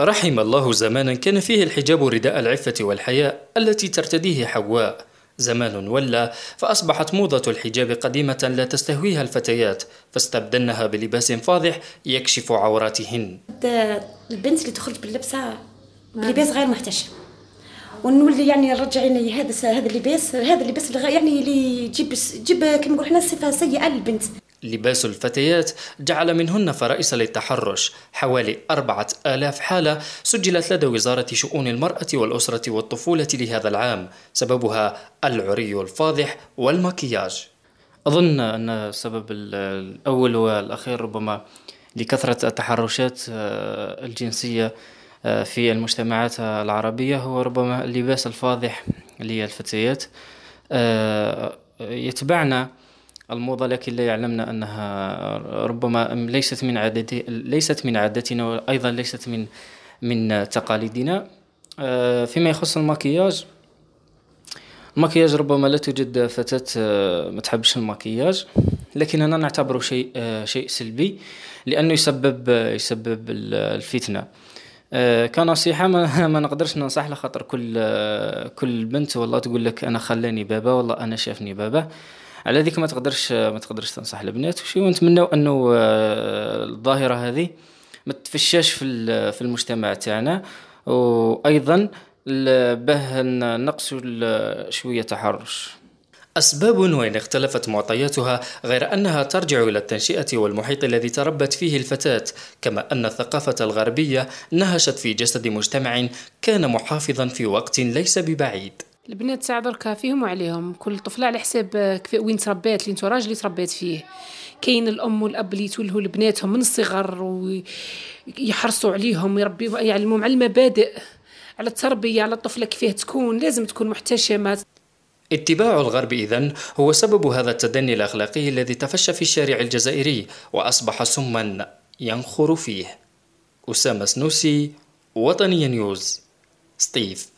رحم الله زمانا كان فيه الحجاب رداء العفة والحياء التي ترتديه حواء زمان ولى فأصبحت موضة الحجاب قديمة لا تستهويها الفتيات فاستبدلنها بلباس فاضح يكشف عوراتهن البنت اللي تخرج باللبسة بلباس غير محتشم ونولي يعني نرجع هذا هذا اللباس هذا اللباس يعني اللي يجيب يجيب كما نقولوا احنا صفه سيئه للبنت لباس الفتيات جعل منهن فرائس للتحرش حوالي أربعة آلاف حالة سجلت لدى وزارة شؤون المرأة والأسرة والطفولة لهذا العام سببها العري الفاضح والمكياج أظن أن السبب الأول والأخير ربما لكثرة التحرشات آه، الجنسية آه، في المجتمعات العربية هو ربما اللباس الفاضح للفتيات آه، يتبعنا الموضة لكن لا يعلمنا أنها ربما ليست من عادتي ليست من عادتنا وأيضا ليست من من تقاليدنا آه، فيما يخص المكياج المكياج ربما لا توجد فتاة آه، ما تحبش المكياج لكن أنا نعتبره شيء آه، شيء سلبي لأنه يسبب يسبب الفتنة كنصيحة ما, ما نقدرش ننصح على كل كل بنت والله تقول لك أنا خلاني بابا والله أنا شافني بابا على ذيك ما تقدرش ما تقدرش تنصح البنات وشي ونتمنوا انه آه، الظاهره هذه ما تفشاش في في المجتمع تاعنا وايضا باه نقصوا شويه تحرش أسباب وإن اختلفت معطياتها غير أنها ترجع إلى التنشئة والمحيط الذي تربت فيه الفتاة، كما أن الثقافة الغربية نهشت في جسد مجتمع كان محافظا في وقت ليس ببعيد. البنات تاع دركا فيهم وعليهم كل طفله على حساب وين تربيت اللي الراجل راجلي تربيت فيه كاين الام والاب اللي يتولهوا لبناتهم من الصغر ويحرصوا عليهم يربيوا يعلموهم على المبادئ على التربيه على الطفله كيفاه تكون لازم تكون محتشمه اتباع الغرب اذا هو سبب هذا التدني الأخلاقي الذي تفشى في الشارع الجزائري وأصبح سما ينخر فيه أسامة سنوسي وطني نيوز ستيف